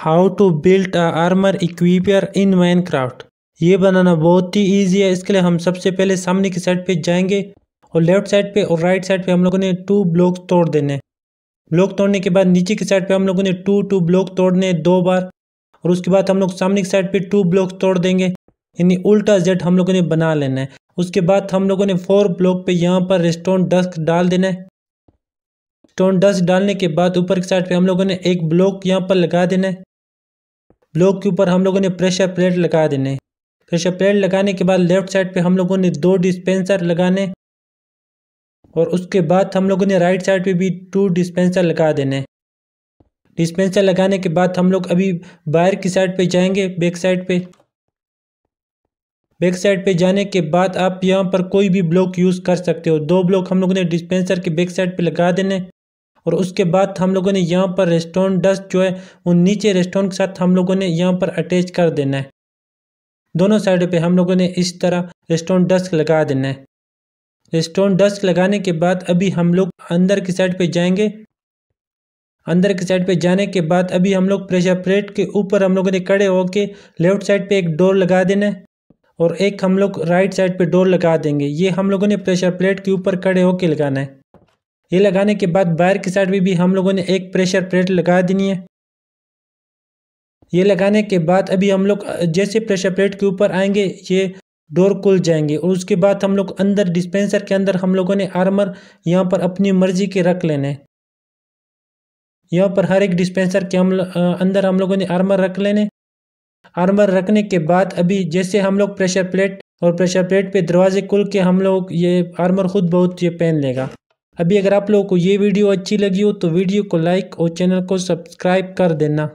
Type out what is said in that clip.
how to build a armour equipper in Minecraft ये बनाना बहुत ही ईजी है इसके लिए हम सबसे पहले सामने की साइड पे जाएंगे और लेफ्ट साइड पे और राइट साइड पे हम लोगों ने टू ब्लॉक तोड़ देने ब्लॉक तोड़ने के बाद नीचे की साइड पे हम लोगों ने टू टू ब्लॉक तोड़ने दो बार और उसके बाद हम लोग सामने की साइड पे टू ब्लॉक तोड़ देंगे यानी उल्टा जेट हम लोगों ने बना लेना है उसके बाद हम लोगों ने फोर ब्लॉक पे यहाँ पर स्टोन डस्क डाल देना है स्टोन डस्ट डालने के बाद ऊपर की साइड पे हम लोगों ने एक ब्लॉक यहाँ पर लगा देना है ब्लॉक के ऊपर हम लोगों ने प्रेशर प्लेट लगा देने प्रेशर प्लेट लगाने के बाद लेफ्ट साइड पे हम लोगों ने दो डिस्पेंसर लगाने और उसके बाद हम लोगों ने राइट साइड पे भी टू डिस्पेंसर लगा देने डिस्पेंसर लगाने के बाद हम लोग अभी बाहर की साइड पे जाएंगे बैक साइड पे बैक साइड पे जाने के बाद आप यहाँ पर कोई भी ब्लॉक यूज़ कर सकते हो दो ब्लॉक हम लोगों ने डिस्पेंसर के बैक साइड पर लगा देने और उसके बाद हम लोगों ने यहाँ पर रेस्टोरेंट डस्ट जो है वो नीचे रेस्टोरेंट के साथ हम लोगों ने यहाँ पर अटैच कर देना है दोनों साइड पे हम लोगों ने इस तरह रेस्टोरेंट डस्क लगा देना है रेस्टोरेंट डस्क लगाने के बाद अभी हम लोग अंदर की साइड पे जाएंगे अंदर की साइड पे जाने के बाद अभी हम लोग प्रेशर प्लेट के ऊपर हम लोगों ने कड़े होके लेफ्ट साइड पे एक डोर लगा देना है और एक हम लोग राइट साइड पे डोर लगा देंगे ये हम लोगों ने प्रेशर प्लेट के ऊपर कड़े होके लगाना है ये लगाने के बाद बाहर की साइड में भी हम लोगों ने एक प्रेशर प्लेट लगा देनी है ये लगाने के बाद अभी हम लोग जैसे प्रेशर प्लेट के ऊपर आएंगे ये डोर खुल जाएंगे और उसके बाद हम लोग अंदर डिस्पेंसर के अंदर हम लोगों ने आर्मर यहाँ पर अपनी मर्जी के रख लेने यहाँ पर हर एक डिस्पेंसर के हम अंदर हम लोगों ने आर्मर रख लेने आर्मर रखने के बाद अभी जैसे हम लोग प्रेशर प्लेट और प्रेशर प्लेट पे दरवाजे खुल के हम लोग ये आर्मर खुद बहुत ये पहन लेगा अभी अगर आप लोगों को ये वीडियो अच्छी लगी हो तो वीडियो को लाइक और चैनल को सब्सक्राइब कर देना